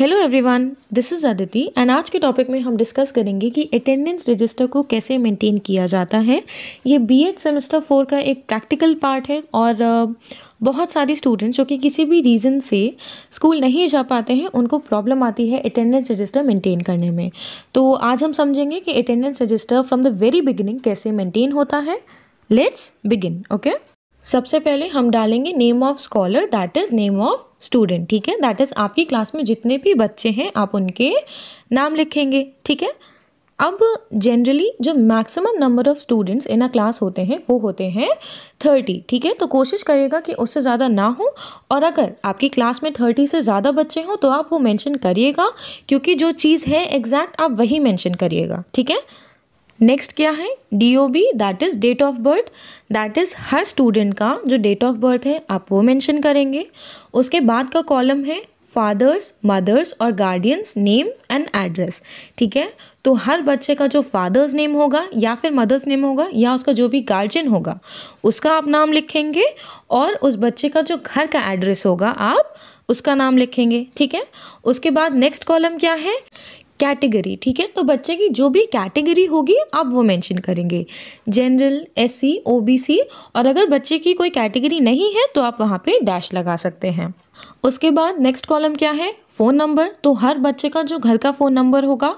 Hello everyone this is Aditi and आज के topic में हम डिस्कस करेंगे कि अटेंडेंस रजिस्टर को कैसे मेंटेन किया जाता है ये बीएड सेमेस्टर फोर का एक प्रैक्टिकल पार्ट है और बहुत सारे स्टूडेंट्स जो कि किसी भी रीज़न से स्कूल नहीं जा पाते हैं उनको प्रॉब्लम आती है अटेंडेंस रजिस्टर मेंटेन करने में तो आज हम समझेंगे कि attendance register from the very beginning कैसे मेंटेन होता है लेट्स बिगिन ओके सबसे पहले हम डालेंगे name of scholar that is name of student ठीक है दैट इज़ आपकी क्लास में जितने भी बच्चे हैं आप उनके नाम लिखेंगे ठीक है अब जनरली जो maximum number of students in a class होते हैं वो होते हैं थर्टी ठीक है तो कोशिश करिएगा कि उससे ज़्यादा ना हो और अगर आपकी क्लास में थर्टी से ज़्यादा बच्चे हों तो आप वो मेंशन करिएगा क्योंकि जो चीज़ है एग्जैक्ट आप वही मेंशन करिएगा ठीक है नेक्स्ट क्या है D O B that is date of birth that is हर स्टूडेंट का जो डेट ऑफ बर्थ है आप वो मेंशन करेंगे उसके बाद का कॉलम है फादर्स मदर्स और गार्डियंस नेम एंड एड्रेस ठीक है तो हर बच्चे का जो फादर्स नेम होगा या फिर मदर्स नेम होगा या उसका जो भी गार्जियन होगा उसका आप नाम लिखेंगे और उस बच्चे का जो घर का एड्रेस होगा आप उसका नाम लिखेंगे ठीक है उसके बाद नेक्स्ट कॉलम क्या है कैटेगरी ठीक है तो बच्चे की जो भी कैटेगरी होगी आप वो मेंशन करेंगे जनरल एससी ओबीसी और अगर बच्चे की कोई कैटेगरी नहीं है तो आप वहाँ पे डैश लगा सकते हैं उसके बाद नेक्स्ट कॉलम क्या है फ़ोन नंबर तो हर बच्चे का जो घर का फ़ोन नंबर होगा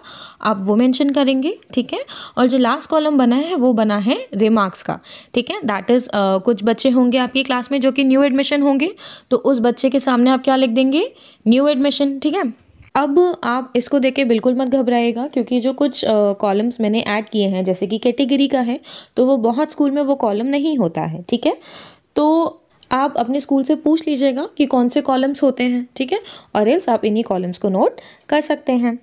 आप वो मेंशन करेंगे ठीक है और जो लास्ट कॉलम बना है वो बना है रिमार्क्स का ठीक है दैट इज़ कुछ बच्चे होंगे आपकी क्लास में जो कि न्यू एडमिशन होंगे तो उस बच्चे के सामने आप क्या लिख देंगे न्यू एडमिशन ठीक है अब आप इसको देख के बिल्कुल मत घबराएगा क्योंकि जो कुछ कॉलम्स मैंने ऐड किए हैं जैसे कि कैटेगरी का है तो वो बहुत स्कूल में वो कॉलम नहीं होता है ठीक है तो आप अपने स्कूल से पूछ लीजिएगा कि कौन से कॉलम्स होते हैं ठीक है और एल्स आप इन्हीं कॉलम्स को नोट कर सकते हैं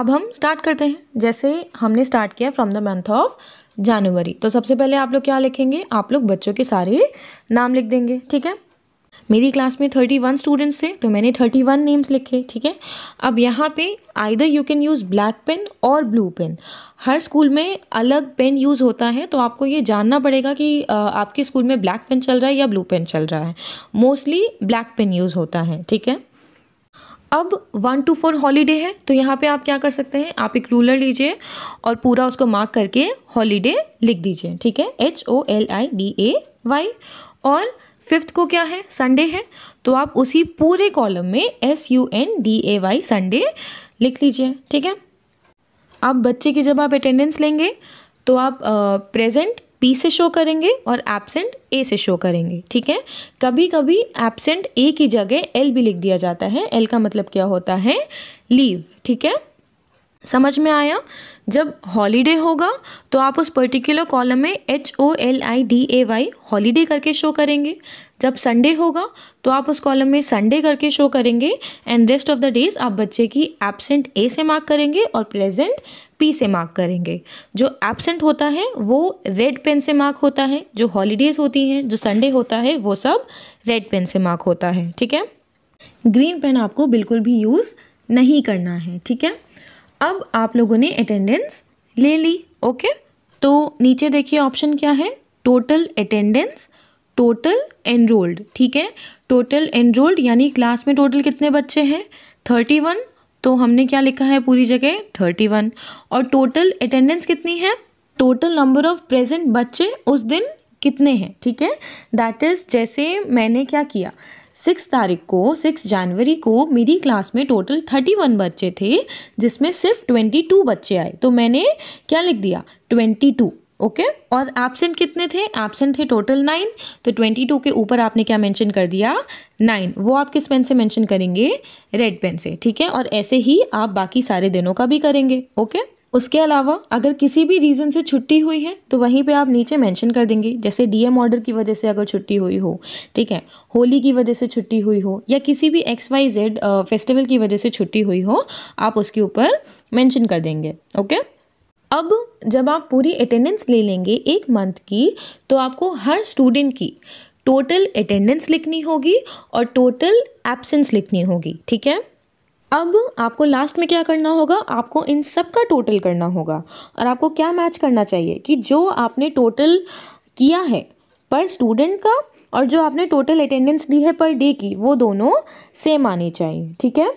अब हम स्टार्ट करते हैं जैसे हमने स्टार्ट किया from the month of January तो सबसे पहले आप लोग क्या लिखेंगे आप लोग बच्चों के सारे नाम लिख देंगे ठीक है मेरी क्लास में थर्टी वन स्टूडेंट्स थे तो मैंने थर्टी वन नेम्स लिखे ठीक है अब यहाँ पे either you can use black pen और ब्लू पेन हर स्कूल में अलग पेन यूज़ होता है तो आपको ये जानना पड़ेगा कि आपके स्कूल में ब्लैक पेन चल रहा है या ब्लू पेन चल रहा है मोस्टली ब्लैक पेन यूज़ होता है ठीक है अब वन टू फोर हॉलीडे है तो यहाँ पे आप क्या कर सकते हैं आप एक रूलर लीजिए और पूरा उसको मार्क करके हॉलीडे लिख दीजिए ठीक है H O L I D A Y और फिफ्थ को क्या है संडे है तो आप उसी पूरे कॉलम में S U N D A Y Sunday लिख लीजिए ठीक है अब बच्चे की जब आप अटेंडेंस लेंगे तो आप प्रेजेंट पी से शो करेंगे और एबसेंट ए से शो करेंगे ठीक है कभी कभी एबसेंट ए की जगह एल भी लिख दिया जाता है एल का मतलब क्या होता है लीव ठीक है समझ में आया जब हॉलीडे होगा तो आप उस पर्टिकुलर कॉलम में H O L I D A Y holiday करके शो करेंगे जब संडे होगा तो आप उस कॉलम में संडे करके शो करेंगे and rest of the days आप बच्चे की एबसेंट ए से मार्क करेंगे और प्रेजेंट पी से मार्क करेंगे जो एबसेंट होता है वो रेड पेन से मार्क होता है जो हॉलीडेज़ होती हैं जो संडे होता है वो सब रेड पेन से मार्क होता है ठीक है ग्रीन पेन आपको बिल्कुल भी यूज़ नहीं करना है ठीक है अब आप लोगों ने अटेंडेंस ले ली ओके तो नीचे देखिए ऑप्शन क्या है टोटल अटेंडेंस टोटल एनरोल्ड ठीक है टोटल एनरोल्ड यानी क्लास में टोटल कितने बच्चे हैं थर्टी वन तो हमने क्या लिखा है पूरी जगह थर्टी वन और टोटल अटेंडेंस कितनी है टोटल नंबर ऑफ प्रेजेंट बच्चे उस दिन कितने हैं ठीक है दैट इज़ जैसे मैंने क्या किया सिक्स तारीख को सिक्स जनवरी को मेरी क्लास में टोटल थर्टी वन बच्चे थे जिसमें सिर्फ ट्वेंटी टू बच्चे आए तो मैंने क्या लिख दिया ट्वेंटी टू ओके okay? और एबसेंट कितने थे एबसेंट थे टोटल नाइन तो ट्वेंटी टू के ऊपर आपने क्या मेंशन कर दिया नाइन वो आप किस पेन से मेंशन करेंगे रेड पेन से ठीक है और ऐसे ही आप बाकी सारे दिनों का भी करेंगे ओके okay? उसके अलावा अगर किसी भी रीज़न से छुट्टी हुई है तो वहीं पे आप नीचे मेंशन कर देंगे जैसे डीएम ऑर्डर की वजह से अगर छुट्टी हुई हो ठीक है होली की वजह से छुट्टी हुई हो या किसी भी एक्स वाई जेड फेस्टिवल की वजह से छुट्टी हुई हो आप उसके ऊपर मैंशन कर देंगे ओके अब जब आप पूरी अटेंडेंस ले लेंगे एक मंथ की तो आपको हर स्टूडेंट की टोटल अटेंडेंस लिखनी होगी और टोटल एब्सेंस लिखनी होगी ठीक है अब आपको लास्ट में क्या करना होगा आपको इन सब का टोटल करना होगा और आपको क्या मैच करना चाहिए कि जो आपने टोटल किया है पर स्टूडेंट का और जो आपने टोटल अटेंडेंस दी है पर डे की वो दोनों सेम आनी चाहिए ठीक है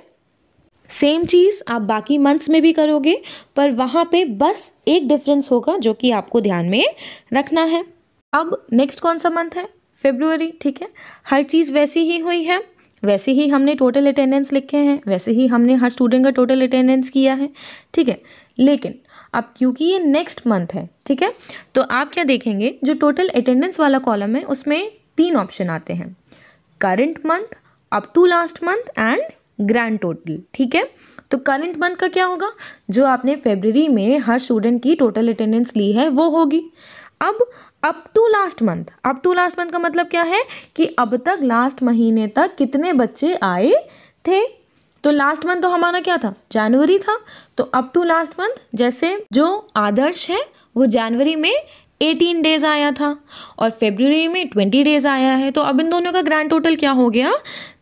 सेम चीज़ आप बाकी मंथ्स में भी करोगे पर वहाँ पे बस एक डिफरेंस होगा जो कि आपको ध्यान में रखना है अब नेक्स्ट कौन सा मंथ है फेब्रुवरी ठीक है हर चीज़ वैसी ही हुई है वैसे ही हमने टोटल अटेंडेंस लिखे हैं वैसे ही हमने हर स्टूडेंट का टोटल अटेंडेंस किया है ठीक है लेकिन अब क्योंकि ये नेक्स्ट मंथ है ठीक है तो आप क्या देखेंगे जो टोटल अटेंडेंस वाला कॉलम है उसमें तीन ऑप्शन आते हैं current month up to last month and grand total ठीक है तो करंट मंथ का क्या होगा जो आपने फेबररी में हर स्टूडेंट की टोटल अटेंडेंस ली है वो होगी अब up to last month up to last month का मतलब क्या है कि अब तक लास्ट महीने तक कितने बच्चे आए थे तो लास्ट मंथ तो हमारा क्या था जनवरी था तो अप टू लास्ट मंथ जैसे जो आदर्श है वो जनवरी में एटीन डेज आया था और फेबररी में ट्वेंटी डेज आया है तो अब इन दोनों का ग्रैंड टोटल क्या हो गया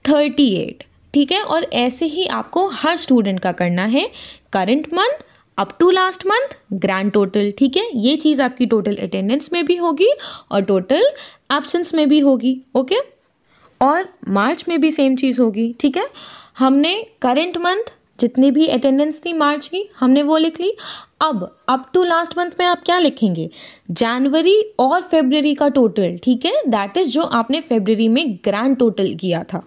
थर्टी एट ठीक है और ऐसे ही आपको हर स्टूडेंट का करना है current month up to last month grand total ठीक है ये चीज़ आपकी टोटल अटेंडेंस में भी होगी और टोटल एब्सेंस में भी होगी ओके और मार्च में भी सेम चीज़ होगी ठीक है हमने करेंट मंथ जितनी भी अटेंडेंस थी मार्च की हमने वो लिख ली अब अप टू लास्ट मंथ में आप क्या लिखेंगे जनवरी और फेबररी का टोटल ठीक है दैट इज़ जो आपने फेबररी में ग्रैंड टोटल किया था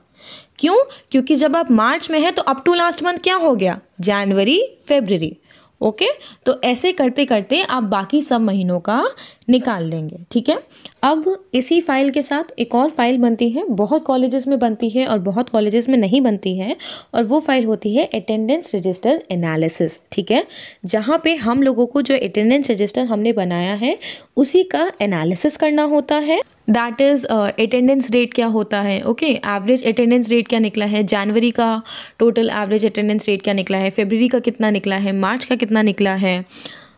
क्यों क्योंकि जब आप मार्च में है तो अप टू लास्ट मंथ क्या हो गया जनवरी फेबररी ओके तो ऐसे करते करते आप बाकी सब महीनों का निकाल लेंगे ठीक है अब इसी फाइल के साथ एक और फाइल बनती है बहुत कॉलेजेस में बनती है और बहुत कॉलेजेस में नहीं बनती है और वो फाइल होती है अटेंडेंस रजिस्टर एनालिसिस ठीक है जहाँ पे हम लोगों को जो अटेंडेंस रजिस्टर हमने बनाया है उसी का एनालिसिस करना होता है दैट इज़ अटेंडेंस रेट क्या होता है ओके एवरेज अटेंडेंस रेट क्या निकला है जनवरी का टोटल एवरेज अटेंडेंस रेट क्या निकला है फेबररी का कितना निकला है मार्च का कितना निकला है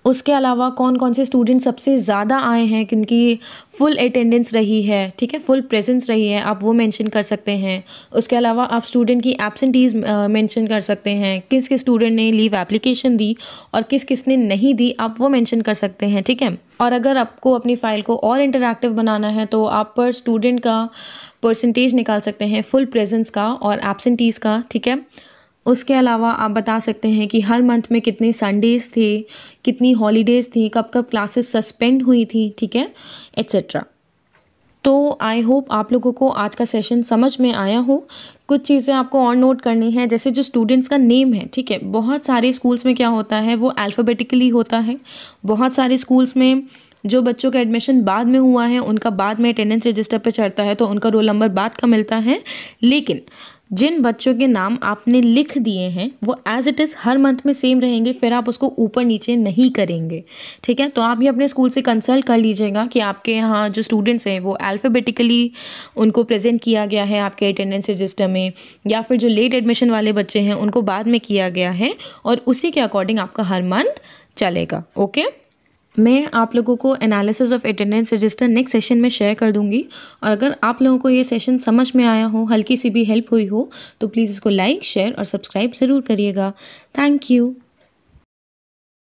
उसके अलावा कौन कौन से स्टूडेंट सबसे ज़्यादा आए हैं किनकी फुल अटेंडेंस रही है ठीक है फुल प्रेजेंस रही है आप वो मेंशन कर सकते हैं उसके अलावा आप स्टूडेंट की एबसेंटीज़ मेंशन कर सकते हैं किस किस स्टूडेंट ने लीव एप्लीकेशन दी और किस किस ने नहीं दी आप वो मेंशन कर सकते हैं ठीक है और अगर आपको अपनी फ़ाइल को और इंटरैक्टिव बनाना है तो आप पर स्टूडेंट का परसेंटेज निकाल सकते हैं फुल प्रेजेंस का और एबसेंटीज़ का ठीक है उसके अलावा आप बता सकते हैं कि हर मंथ में कितने संडेज़ थे कितनी हॉलीडेज़ थी कब कब क्लासेस सस्पेंड हुई थी ठीक है एट्सट्रा तो आई होप आप लोगों को आज का सेशन समझ में आया हो कुछ चीज़ें आपको और नोट करनी है जैसे जो स्टूडेंट्स का नेम है ठीक है बहुत सारे स्कूल्स में क्या होता है वो अल्फ़ाबेटिकली होता है बहुत सारे स्कूल्स में जो बच्चों का एडमिशन बाद में हुआ है उनका बाद में अटेंडेंस रजिस्टर पर चढ़ता है तो उनका रोल नंबर बाद का मिलता है लेकिन जिन बच्चों के नाम आपने लिख दिए हैं वो एज इट इज़ हर मंथ में सेम रहेंगे फिर आप उसको ऊपर नीचे नहीं करेंगे ठीक है तो आप ये अपने स्कूल से कंसल्ट कर लीजिएगा कि आपके यहाँ जो स्टूडेंट्स हैं वो अल्फ़ाबेटिकली उनको प्रेजेंट किया गया है आपके अटेंडेंस रजिस्टर में या फिर जो लेट एडमिशन वाले बच्चे हैं उनको बाद में किया गया है और उसी के अकॉर्डिंग आपका हर मंथ चलेगा ओके मैं आप लोगों को analysis of attendance register next session में शेयर कर दूंगी और अगर आप लोगों को ये सेशन समझ में आया हो हल्की सी भी हेल्प हुई हो तो प्लीज़ इसको लाइक शेयर और सब्सक्राइब ज़रूर करिएगा थैंक यू